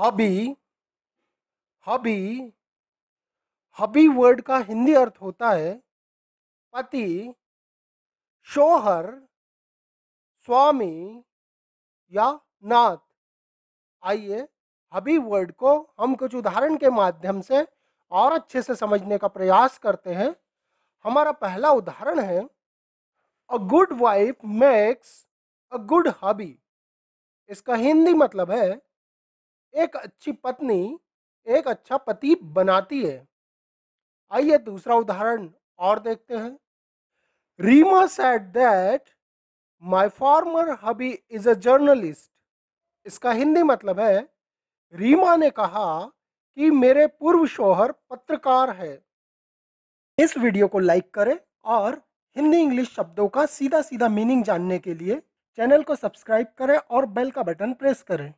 हबी हबी हबी word का हिंदी अर्थ होता है पति शोहर स्वामी या नाथ आइए हबी वर्ड को हम कुछ उदाहरण के माध्यम से और अच्छे से समझने का प्रयास करते हैं हमारा पहला उदाहरण है a good wife makes a good hubby इसका हिंदी मतलब है एक अच्छी पत्नी एक अच्छा पति बनाती है आइए दूसरा उदाहरण और देखते हैं Reema said that my former hubby is a journalist इसका हिंदी मतलब है रीमा ने कहा कि मेरे पूर्व शोहर पत्रकार है इस वीडियो को लाइक करें और हिंदी इंग्लिश शब्दों का सीधा सीधा मीनिंग जानने के लिए चैनल को सब्सक्राइब करें और बेल का बटन प्रेस करें